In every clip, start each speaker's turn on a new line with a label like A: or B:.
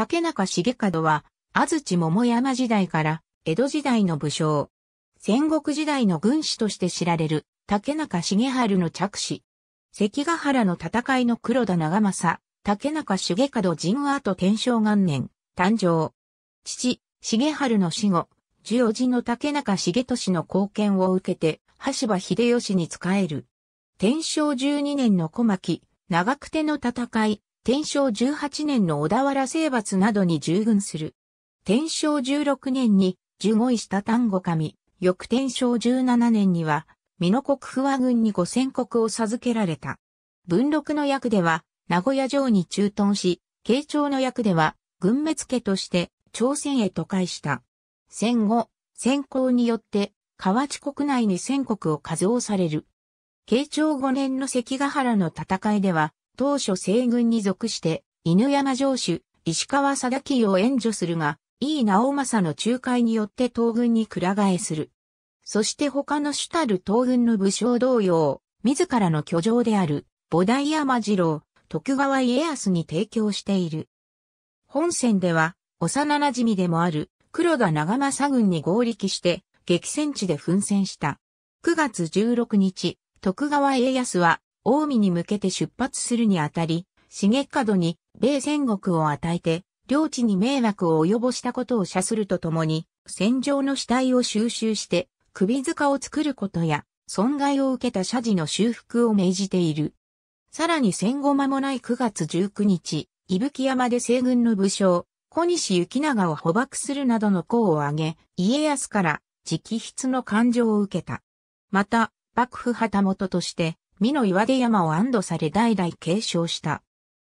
A: 竹中重門は、安土桃山時代から江戸時代の武将。戦国時代の軍師として知られる竹中重春の着手。関ヶ原の戦いの黒田長政、竹中重門神話と天正元年、誕生。父、重春の死後、十字の竹中重利の貢献を受けて、羽柴秀吉に仕える。天正十二年の小牧、長久手の戦い、天正18年の小田原征伐などに従軍する。天正16年に従5位した丹後神、翌天正17年には、美濃国不和軍に五千国を授けられた。文禄の役では、名古屋城に駐屯し、慶長の役では、軍滅家として、朝鮮へ都会した。戦後、戦功によって、河内国内に戦国を数をされる。慶長5年の関ヶ原の戦いでは、当初西軍に属して、犬山城主、石川貞清を援助するが、井伊直政の仲介によって東軍に倉替えする。そして他の主たる東軍の武将同様、自らの居城である、菩提山次郎、徳川家康に提供している。本戦では、幼馴染でもある、黒田長政軍に合力して、激戦地で奮戦した。9月16日、徳川家康は近江に向けて出発するにあたり、重門に米戦国を与えて、領地に迷惑を及ぼしたことを謝するとともに、戦場の死体を収集して、首塚を作ることや、損害を受けた社寺の修復を命じている。さらに戦後間もない9月19日、伊吹山で西軍の武将、小西行長を捕獲するなどの功を挙げ、家康から直筆の感情を受けた。また、幕府旗本として、美の岩出山を安堵され代々継承した。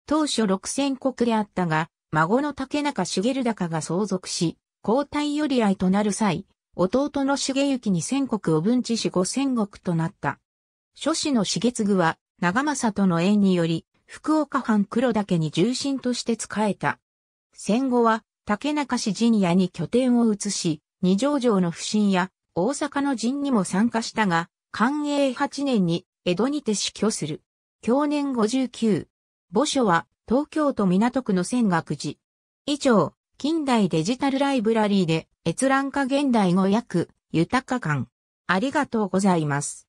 A: 当初六千国であったが、孫の竹中茂高が相続し、交代寄り合いとなる際、弟の茂行に千国を分治し五千国となった。諸子の重次は、長政との縁により、福岡藩黒岳に重臣として仕えた。戦後は、竹中市陣屋に拠点を移し、二条城の不審や大阪の陣にも参加したが、寛永八年に江戸にて死去する。享年59。墓所は、東京都港区の仙岳寺。以上、近代デジタルライブラリーで閲覧化現代語訳、豊か感。ありがとうございます。